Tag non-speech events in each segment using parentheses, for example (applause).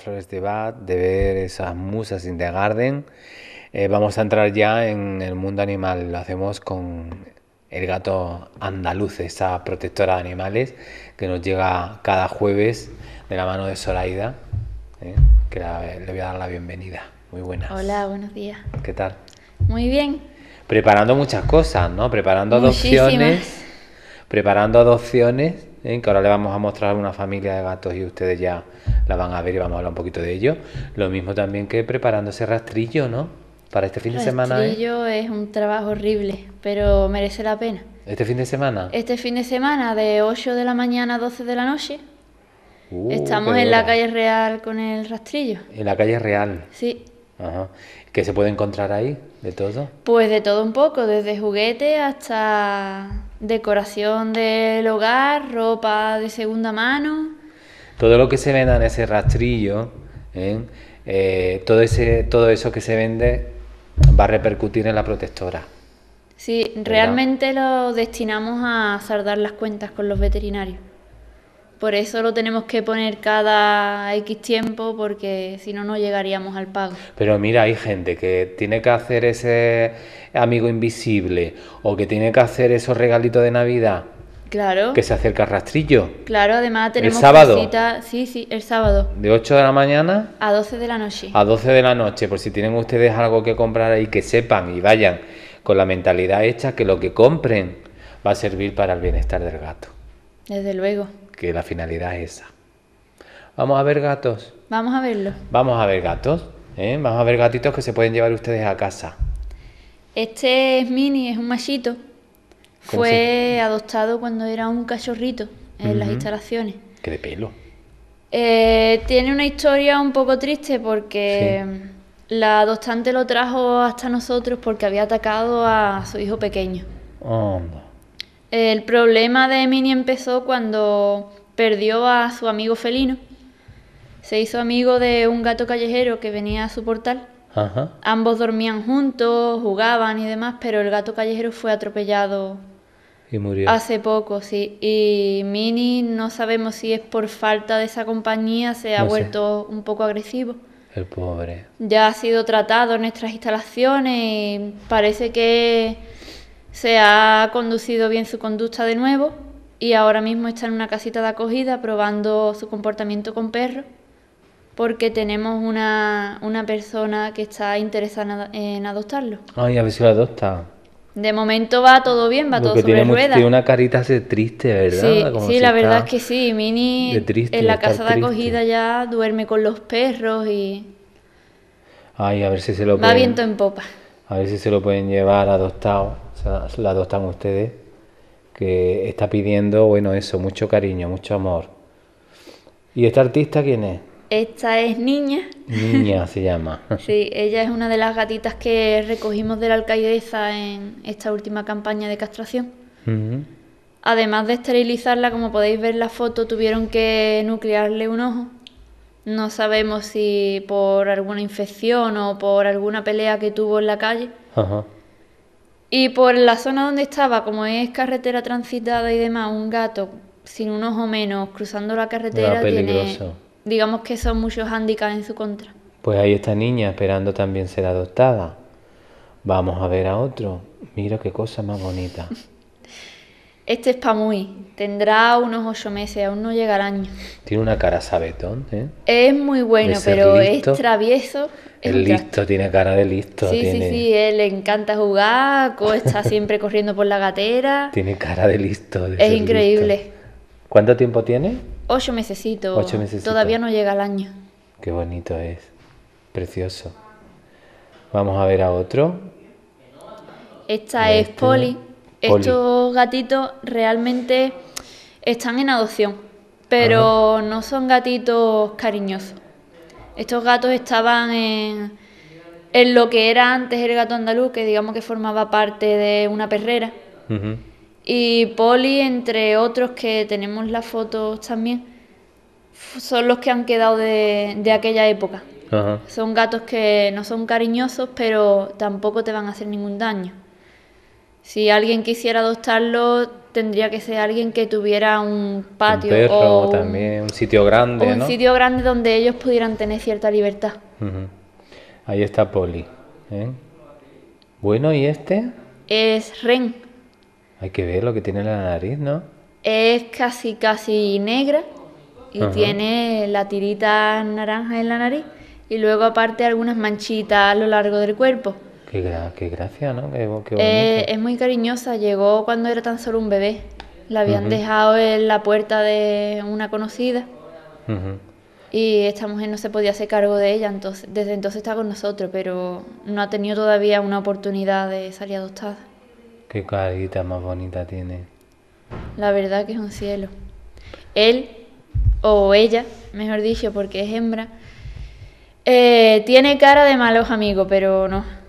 flores de bat de ver esas musas in the garden. Eh, vamos a entrar ya en el mundo animal. Lo hacemos con el gato andaluz, esa protectora de animales que nos llega cada jueves de la mano de Zoraida, eh, que le voy a dar la bienvenida. Muy buenas. Hola, buenos días. ¿Qué tal? Muy bien. Preparando muchas cosas, ¿no? Preparando adopciones. Preparando adopciones ¿eh? que ahora le vamos a mostrar una familia de gatos y ustedes ya la van a ver y vamos a hablar un poquito de ello. Lo mismo también que preparándose ese rastrillo, ¿no? Para este fin de semana. ¿eh? Rastrillo es un trabajo horrible, pero merece la pena. ¿Este fin de semana? Este fin de semana, de 8 de la mañana a 12 de la noche. Uh, estamos en la calle Real con el rastrillo. En la calle Real. Sí. ¿Qué se puede encontrar ahí? ¿De todo? Pues de todo un poco, desde juguete hasta decoración del hogar, ropa de segunda mano. Todo lo que se venda en ese rastrillo, ¿eh? Eh, todo, ese, todo eso que se vende va a repercutir en la protectora. Sí, realmente lo destinamos a saldar las cuentas con los veterinarios. Por eso lo tenemos que poner cada X tiempo porque si no, no llegaríamos al pago. Pero mira, hay gente que tiene que hacer ese amigo invisible o que tiene que hacer esos regalitos de Navidad. Claro. Que se acerca al rastrillo. Claro, además tenemos el sábado. sí, sí, el sábado. De 8 de la mañana a 12 de la noche. A 12 de la noche, por si tienen ustedes algo que comprar ahí, que sepan y vayan con la mentalidad hecha que lo que compren va a servir para el bienestar del gato. Desde luego que la finalidad es esa. Vamos a ver gatos. Vamos a verlo. Vamos a ver gatos. ¿eh? Vamos a ver gatitos que se pueden llevar ustedes a casa. Este es Mini, es un machito. Fue adoptado cuando era un cachorrito en las instalaciones. Qué de pelo. Eh, tiene una historia un poco triste porque la adoptante lo trajo hasta nosotros porque había atacado a su hijo pequeño. Oh, el problema de Mini empezó cuando perdió a su amigo felino. Se hizo amigo de un gato callejero que venía a su portal. Ambos dormían juntos, jugaban y demás, pero el gato callejero fue atropellado. Y murió. Hace poco, sí. Y Mini, no sabemos si es por falta de esa compañía, se ha vuelto un poco agresivo. El pobre. Ya ha sido tratado en nuestras instalaciones y parece que se ha conducido bien su conducta de nuevo y ahora mismo está en una casita de acogida probando su comportamiento con perros porque tenemos una, persona que está interesada en adoptarlo. Ay, a ver si lo adopta. De momento va todo bien, va todo sobre tiene ruedas. Tiene una carita así triste, ¿verdad? Sí, la verdad es que sí. Mini en la casa de acogida ya duerme con los perros y... a ver si se lo Va viento en popa. A ver si se lo pueden llevar adoptado sea, la están ustedes, que está pidiendo, bueno, eso, mucho cariño, mucho amor. ¿Y esta artista quién es? Esta es Niña. Niña (laughs) se llama. sí, ella es una de las gatitas que recogimos de la alcaideza en esta última campaña de castración. Además de esterilizarla, como podéis ver en la foto, tuvieron que nuclearle un ojo. No sabemos si por alguna infección o por alguna pelea que tuvo en la calle. Ajá. Y por la zona donde estaba, como es carretera transitada y demás, un gato sin unos o menos cruzando la carretera digamos que son muchos hándicaps en su contra. Pues ahí está niña esperando también ser adoptada. Vamos a ver a otro. Mira qué cosa más bonita. (laughs) Este es Pamuy. Tendrá unos ocho meses, aún no llega al año. Tiene una cara sabetón, ¿eh? Es muy bueno, pero es travieso. Es el listo, tiene cara de listo. Sí, sí, sí, él le encanta jugar, está siempre corriendo por la gatera. (laughs) Tiene cara de listo. es increíble. ¿Cuánto tiempo tiene? Ocho mesecitos. Ocho Todavía no llega al año. Qué bonito es. Precioso. Vamos a ver a otro. Esta es este. Polly. Estos gatitos realmente están en adopción, pero no son gatitos cariñosos. Estos gatos estaban en, lo que era antes el gato andaluz, que digamos que formaba parte de una perrera. Y Poli, entre otros que tenemos las fotos también, son los que han quedado de, aquella época. Son gatos que no son cariñosos, pero tampoco te van a hacer ningún daño. Si alguien quisiera adoptarlo, tendría que ser alguien que tuviera un patio un o también un sitio grande, un sitio grande donde ellos pudieran tener cierta libertad. Ahí está Poli. ¿eh? Bueno, ¿y este? Es Ren. Hay que ver lo que tiene la nariz, ¿no? Es casi casi negra y tiene la tirita naranja en la nariz y luego aparte algunas manchitas a lo largo del cuerpo. Qué, gracia, ¿no? Eh, es muy cariñosa, llegó cuando era tan solo un bebé. La habían dejado en la puerta de una conocida. Y esta mujer no se podía hacer cargo de ella, entonces, desde entonces está con nosotros, pero no ha tenido todavía una oportunidad de salir adoptada. Qué carita más bonita tiene. La verdad que es un cielo. Él, o ella, mejor dicho, porque es hembra, eh, tiene cara de malos amigos, pero no.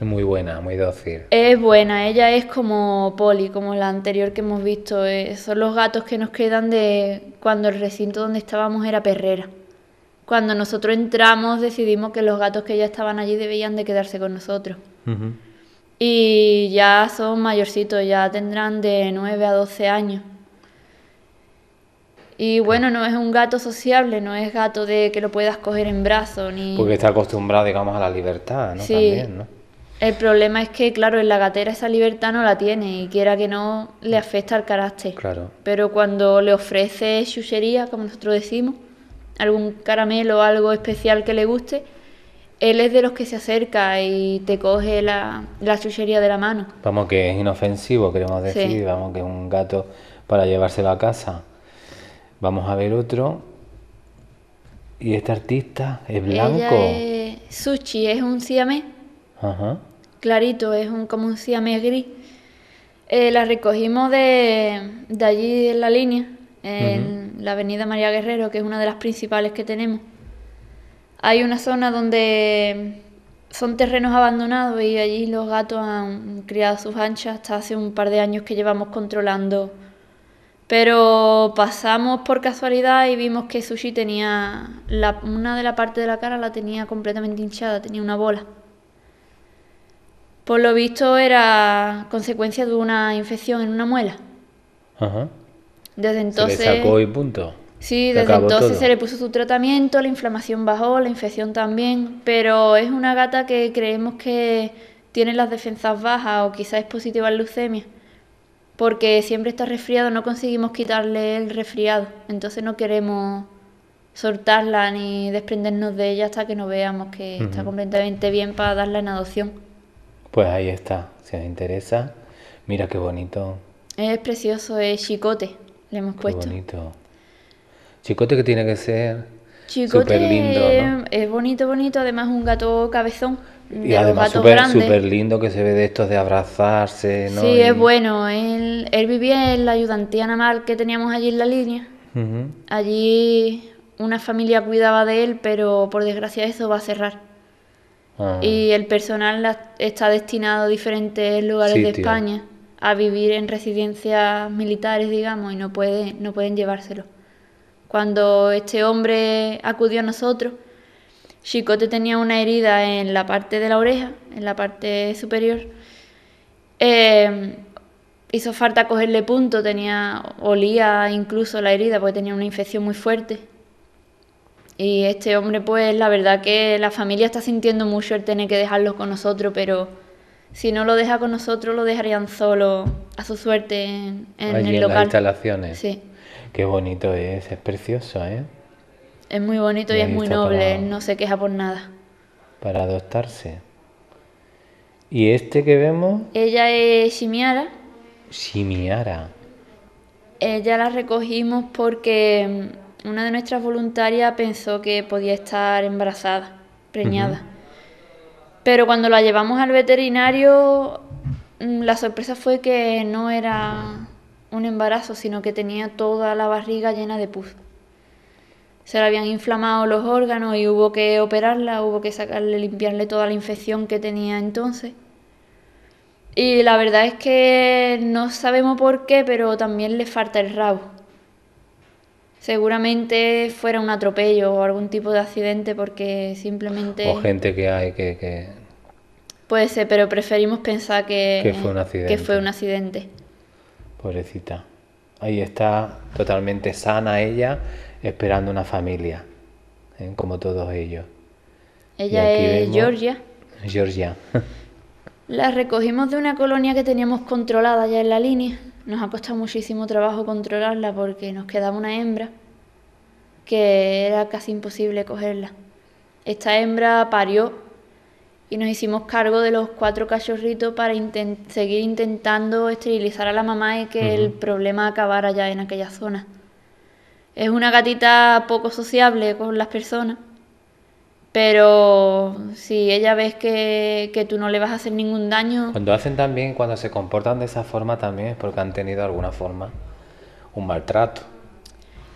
Es muy buena, muy dócil. Es buena, ella es como Poli, como la anterior que hemos visto. Eh, son los gatos que nos quedan de cuando el recinto donde estábamos era perrera. Cuando nosotros entramos decidimos que los gatos que ya estaban allí debían de quedarse con nosotros. Y ya son mayorcitos, ya tendrán de 9 a 12 años. Y bueno, no es un gato sociable, no es gato de que lo puedas coger en brazos. ni... Porque está acostumbrado, digamos, a la libertad, ¿no? Sí. También, ¿no? El problema es que, claro, en la gatera esa libertad no la tiene y quiera que no le mm. afecta al carácter. Claro. Pero cuando le ofrece chuchería, como nosotros decimos, algún caramelo o algo especial que le guste, él es de los que se acerca y te coge la, chuchería de la mano. Vamos, que es inofensivo, queremos decir, vamos, que es un gato para llevárselo a casa. Vamos a ver otro. Y este artista es blanco. Ella es Sushi, es un siamés. Ajá clarito, es un, como un siamés gris. Eh, la recogimos de, allí en la línea, en la avenida María Guerrero, que es una de las principales que tenemos. Hay una zona donde son terrenos abandonados y allí los gatos han criado sus anchas hasta hace un par de años que llevamos controlando. Pero pasamos por casualidad y vimos que Sushi tenía una de la parte de la cara la tenía completamente hinchada, tenía una bola. Por lo visto era consecuencia de una infección en una muela. Ajá. Desde entonces... Se le sacó y punto. Sí, desde entonces se le puso su tratamiento, la inflamación bajó, la infección también, pero es una gata que creemos que tiene las defensas bajas o quizás es positiva en leucemia, porque siempre está resfriado, no conseguimos quitarle el resfriado, entonces no queremos soltarla ni desprendernos de ella hasta que no veamos que está completamente bien para darla en adopción. Pues ahí está, si os interesa. Mira qué bonito. Es precioso, es chicote, le hemos puesto. bonito. Chicote que tiene que ser super lindo, es bonito, bonito, además un gato cabezón. Y además súper lindo que se ve de estos de abrazarse, ¿no? Sí, es bueno. Él, él, vivía en la ayudantía naval que teníamos allí en la línea. Allí una familia cuidaba de él, pero por desgracia eso va a cerrar. Ah. Y el personal está destinado a diferentes lugares de España a vivir en residencias militares, digamos, y no, puede, no pueden llevárselo. Cuando este hombre acudió a nosotros, Chicote tenía una herida en la parte de la oreja, en la parte superior. Em, hizo falta cogerle punto, tenía, olía incluso la herida porque tenía una infección muy fuerte. Y este hombre, pues la verdad que la familia está sintiendo mucho el tener que dejarlos con nosotros, pero si no lo deja con nosotros, lo dejarían solo a su suerte en, en el en las instalaciones. Sí. Qué bonito es, es precioso, ¿eh? Es muy bonito y es muy noble, no se queja por nada. Para adoptarse. ¿Y este que vemos? Ella es Shimiara. Shimiara. Ella la recogimos porque una de nuestras voluntarias pensó que podía estar embarazada, preñada. Pero cuando la llevamos al veterinario, mm, la sorpresa fue que no era un embarazo, sino que tenía toda la barriga llena de pus. Se le habían inflamado los órganos y hubo que operarla, hubo que sacarle, limpiarle toda la infección que tenía entonces. Y la verdad es que no sabemos por qué, pero también le falta el rabo. Seguramente fuera un atropello o algún tipo de accidente porque simplemente... O gente que hay que... Puede ser, pero preferimos pensar que, que, fue un accidente. que fue un accidente. Pobrecita. Ahí está totalmente sana ella, esperando una familia, ¿eh? como todos ellos. Ella es Georgia. Georgia. La recogimos de una colonia que teníamos controlada ya en la línea. Nos ha costado muchísimo trabajo controlarla porque nos quedaba una hembra que era casi imposible cogerla. Esta hembra parió y nos hicimos cargo de los cuatro cachorritos para seguir intentando esterilizar a la mamá y que el problema acabara ya en aquella zona. Es una gatita poco sociable con las personas pero si ella ves que, tú no le vas a hacer ningún daño... Cuando hacen también, cuando se comportan de esa forma también es porque han tenido alguna forma un maltrato.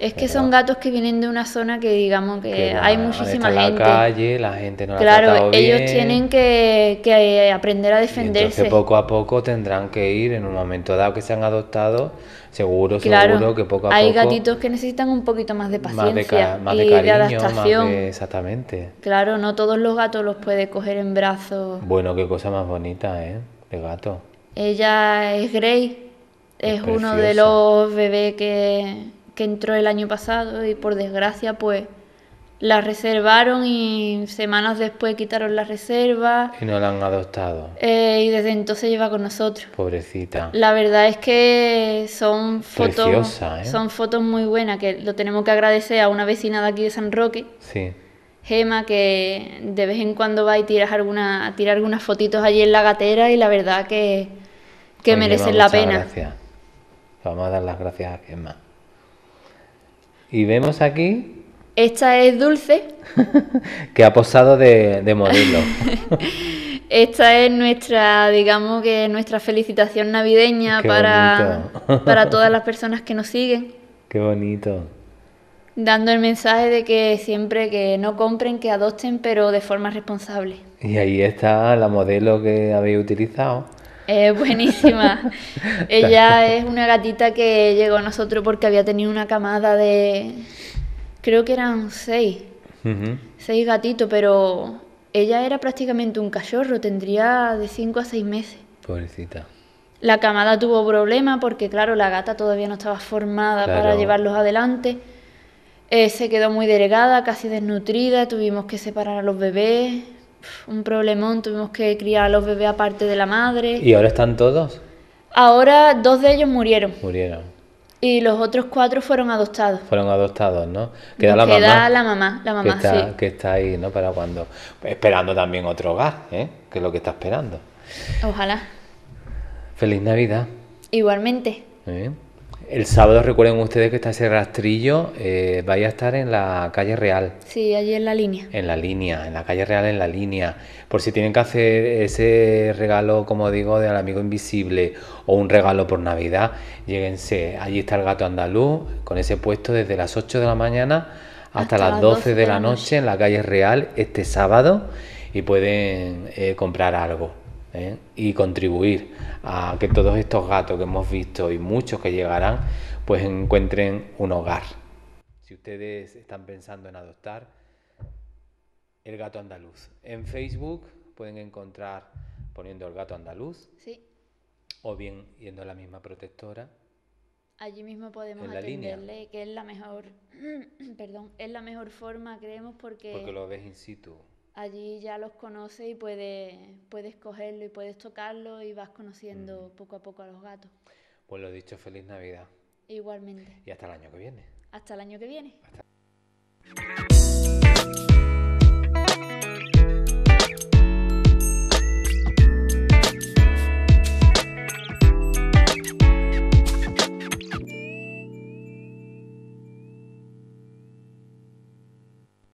Es que son gatos que vienen de una zona que digamos que, hay muchísima gente. En la calle, la gente no Claro, ellos tienen que, eh, aprender a defenderse. Y entonces poco a poco tendrán que ir en un momento dado que se han adoptado, seguro, seguro que poco a poco. Hay gatitos que necesitan un poquito más de paciencia, más de, adaptación. exactamente. Claro, no todos los gatos los puede coger en brazos. Bueno, qué cosa más bonita, ¿eh? De gato. Ella es Grey, es uno de los bebés que que entró el año pasado y por desgracia pues la reservaron y semanas después quitaron la reserva. Y no la han adoptado. Eh, y desde entonces lleva con nosotros. Pobrecita. La verdad es que son fotos. ¿eh? Son fotos muy buenas, que lo tenemos que agradecer a una vecina de aquí de San Roque. Sí. Gema, que de vez en cuando va y tiras alguna, a tirar algunas fotitos allí en la gatera y la verdad que, pues merecen la pena. Gracias. Vamos a dar las gracias a Gema. Y vemos aquí... Esta es Dulce. (laughs) que ha posado de, modelo. (laughs) Esta es nuestra, digamos que nuestra felicitación navideña para, para todas (laughs) las personas que nos siguen. Qué bonito. Dando el mensaje de que siempre que no compren, que adopten, pero de forma responsable. Y ahí está la modelo que habéis utilizado. Eh, buenísima. (laughs) Ella es una gatita que llegó a nosotros porque había tenido una camada de. Creo que eran seis. Seis gatitos, pero ella era prácticamente un cachorro, tendría de cinco a seis meses. Pobrecita. La camada tuvo problemas porque, claro, la gata todavía no estaba formada para llevarlos adelante. Eh, se quedó muy delgada, casi desnutrida, tuvimos que separar a los bebés un problemón, tuvimos que criar a los bebés aparte de la madre. ¿Y ahora están todos? Ahora dos de ellos murieron. Murieron. Y los otros cuatro fueron adoptados. Fueron adoptados, ¿no? Queda la queda la mamá, la mamá, que está, sí. Que está ahí, ¿no? Para cuando... Esperando también otro hogar, ¿eh? Que es lo que está esperando. Ojalá. Feliz Navidad. Igualmente. El sábado recuerden ustedes que está ese rastrillo, eh, vaya a estar en la calle Real. Sí, allí en la línea. En la línea, en la calle Real, en la línea. Por si tienen que hacer ese regalo, como digo, del amigo invisible o un regalo por Navidad, lléguense. Allí está el gato andaluz con ese puesto desde las 8 de la mañana hasta, las 12, de, la noche, en la calle Real este sábado y pueden eh, comprar algo. ¿eh? y contribuir a que todos estos gatos que hemos visto y muchos que llegarán, pues encuentren un hogar. Si ustedes están pensando en adoptar, el gato andaluz. En Facebook pueden encontrar poniendo el gato andaluz. O bien yendo a la misma protectora. Allí mismo podemos atenderle, que es la mejor, (clears throat) perdón, es la mejor forma, creemos, porque... Porque lo ves in situ allí ya los conoces y puedes, puedes cogerlo y puedes tocarlo y vas conociendo mm. poco a poco a los gatos. Pues lo dicho, feliz Navidad. Igualmente. Y hasta el año que viene. Hasta el año que viene.